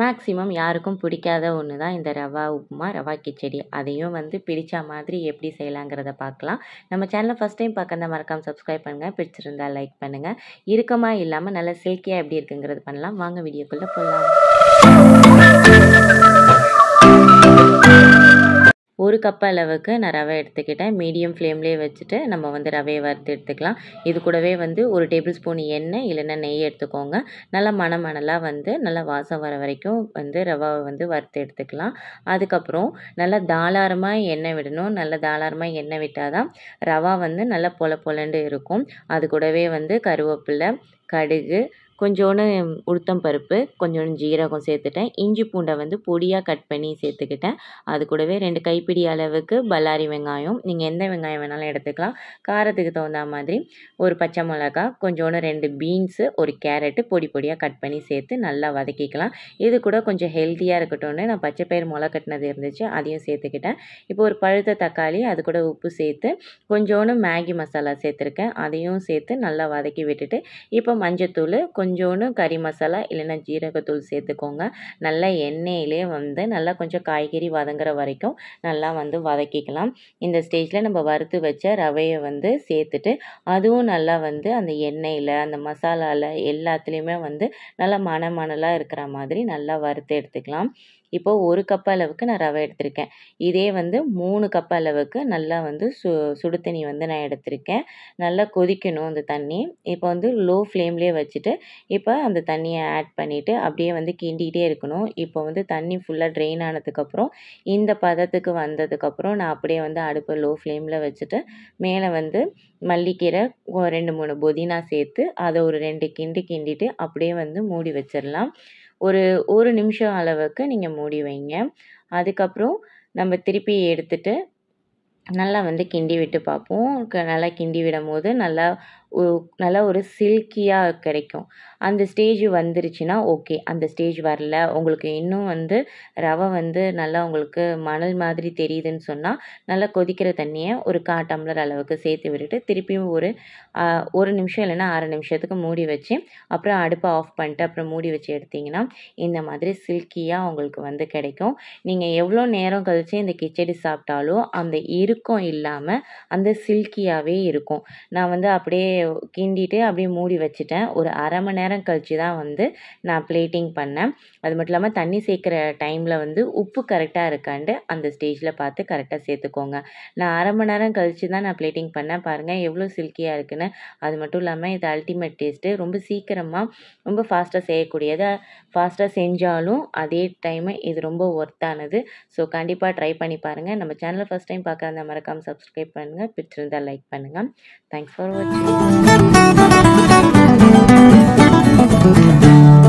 Maximum யாருக்கும் பிடிக்காத ஒன்று தான் இந்த ரவா உப்புமா ரவா கிச்சடி அதையும் வந்து பிடிச்ச மாதிரி எப்படி செய்யலாங்கிறத பார்க்கலாம் நம்ம சேனலை ஃபஸ்ட் டைம் பார்க்கறத மறக்காமல் சப்ஸ்கிரைப் பண்ணுங்கள் பிடிச்சிருந்தால் லைக் பண்ணுங்கள் இருக்கமாக இல்லாமல் நல்லா சில்கியாக எப்படி இருக்குங்கிறது பண்ணலாம் வாங்க வீடியோக்குள்ளே போகலாம் ஒரு கப் அளவுக்கு நான் ரவை எடுத்துக்கிட்டேன் மீடியம் ஃப்ளேம்லேயே வச்சுட்டு நம்ம வந்து ரவையை வறுத்து எடுத்துக்கலாம் இது கூடவே வந்து ஒரு டேபிள் ஸ்பூன் எண்ணெய் இல்லைன்னா நெய் எடுத்துக்கோங்க நல்லா மணமணலாக வந்து நல்லா வாசம் வர வரைக்கும் வந்து ரவாவை வந்து வறுத்து எடுத்துக்கலாம் அதுக்கப்புறம் நல்லா தாளாரமாக எண்ணெய் விடணும் நல்லா தாளாரமாக எண்ணெய் விட்டால் தான் ரவா வந்து நல்லா பொல பொலண்டு இருக்கும் அது கூடவே வந்து கருவேப்பிலை கடுகு கொஞ்சோண்டு உளுத்தம் பருப்பு கொஞ்சோண்டு ஜீரகம் சேர்த்துட்டேன் இஞ்சி பூண்டை வந்து பொடியாக கட் பண்ணி சேர்த்துக்கிட்டேன் அது கூடவே ரெண்டு கைப்பிடி அளவுக்கு பல்லாரி வெங்காயம் நீங்கள் எந்த வெங்காயம் வேணாலும் எடுத்துக்கலாம் காரத்துக்கு தகுந்த மாதிரி ஒரு பச்சை மிளகா கொஞ்சோண்டு ரெண்டு பீன்ஸு ஒரு கேரட்டு பொடி பொடியாக கட் பண்ணி சேர்த்து நல்லா வதக்கிக்கலாம் இது கூட கொஞ்சம் ஹெல்த்தியாக இருக்கட்டும்னு நான் பச்சை பயிர் முளை கட்டினது இருந்துச்சு அதையும் சேர்த்துக்கிட்டேன் இப்போ ஒரு பழுத்த தக்காளி அது கூட உப்பு சேர்த்து கொஞ்சோண்டு மேகி மசாலா சேர்த்துருக்கேன் அதையும் சேர்த்து நல்லா வதக்கி விட்டுட்டு இப்போ மஞ்சத்தூள் கொஞ்சம் கொஞ்சோன்னு கறி மசாலா இல்லைன்னா ஜீரகத்தூள் சேர்த்துக்கோங்க நல்லா எண்ணெயிலே வந்து நல்லா கொஞ்சம் காய்கறி வதங்குற வரைக்கும் நல்லா வந்து வதக்கிக்கலாம் இந்த ஸ்டேஜில் நம்ம வறுத்து வச்ச ரவையை வந்து சேர்த்துட்டு அதுவும் நல்லா வந்து அந்த எண்ணெயில் அந்த மசாலாவில் எல்லாத்துலேயுமே வந்து நல்லா மண மணலாக இருக்கிற மாதிரி நல்லா வறுத்து எடுத்துக்கலாம் இப்போது ஒரு கப் அளவுக்கு நான் ரவை எடுத்திருக்கேன் இதே வந்து மூணு கப் அளவுக்கு நல்லா வந்து சு சுடு தண்ணி வந்து நான் எடுத்திருக்கேன் நல்லா கொதிக்கணும் அந்த தண்ணி இப்போ வந்து லோ ஃப்ளேம்லேயே வச்சுட்டு இப்போ அந்த தண்ணியை ஆட் பண்ணிவிட்டு அப்படியே வந்து கிண்டிகிட்டே இருக்கணும் இப்போ வந்து தண்ணி ஃபுல்லாக ட்ரெயின் ஆனதுக்கப்புறம் இந்த பதத்துக்கு வந்ததுக்கப்புறம் நான் அப்படியே வந்து அடுப்பை லோ ஃப்ளேமில் வச்சுட்டு மேலே வந்து மல்லிக்கீரை ரெண்டு மூணு புதினா சேர்த்து அதை ஒரு ரெண்டு கிண்டு கிண்டிட்டு அப்படியே வந்து மூடி வச்சிடலாம் ஒரு ஒரு நிமிஷம் அளவுக்கு நீங்கள் மூடி வைங்க அதுக்கப்புறம் நம்ம திருப்பி எடுத்துட்டு நல்லா வந்து கிண்டி விட்டு பார்ப்போம் நல்லா கிண்டி விடும் போது நல்லா நல்லா ஒரு சில்கியாக கிடைக்கும் அந்த ஸ்டேஜ் வந்துருச்சுன்னா ஓகே அந்த ஸ்டேஜ் வரல உங்களுக்கு இன்னும் வந்து ரவை வந்து நல்லா உங்களுக்கு மணல் மாதிரி தெரியுதுன்னு சொன்னால் நல்லா கொதிக்கிற தண்ணியை ஒரு கா டம்ளர் அளவுக்கு சேர்த்து விட்டுட்டு திருப்பியும் ஒரு ஒரு நிமிஷம் இல்லைன்னா அரை நிமிஷத்துக்கு மூடி வச்சு அப்புறம் அடுப்பை ஆஃப் பண்ணிட்டு அப்புறம் மூடி வச்சு எடுத்திங்கன்னா இந்த மாதிரி சில்கியாக உங்களுக்கு வந்து கிடைக்கும் நீங்கள் எவ்வளோ நேரம் கழித்து இந்த கிச்சடி சாப்பிட்டாலும் அந்த இறுக்கம் இல்லாமல் அந்த சில்கியாகவே இருக்கும் நான் வந்து அப்படியே கிண்டிட்டு அப்படியே மூடி வச்சுட்டேன் ஒரு அரை மணி நேரம் கழித்து தான் வந்து நான் பிளேட்டிங் பண்ணேன் அது மட்டும் இல்லாமல் தண்ணி சேர்க்குற டைமில் வந்து உப்பு கரெக்டாக இருக்காண்டு அந்த ஸ்டேஜில் பார்த்து கரெக்டாக சேர்த்துக்கோங்க நான் அரை மணி நேரம் கழித்து தான் நான் பிளேட்டிங் பண்ணேன் பாருங்கள் எவ்வளோ சில்கியாக இருக்குன்னு அது மட்டும் இல்லாமல் இது அல்டிமேட் டேஸ்ட்டு ரொம்ப சீக்கிரமாக ரொம்ப ஃபாஸ்ட்டாக செய்யக்கூடியது ஃபாஸ்ட்டாக செஞ்சாலும் அதே டைமு இது ரொம்ப ஒர்த்தானது ஸோ கண்டிப்பாக ட்ரை பண்ணி பாருங்கள் நம்ம சேனலை ஃபஸ்ட் டைம் பார்க்குறதா மறக்காமல் சப்ஸ்கிரைப் பண்ணுங்கள் பிடிச்சிருந்தால் லைக் பண்ணுங்கள் தேங்க்ஸ் ஃபார் வாட்சிங் Thank you.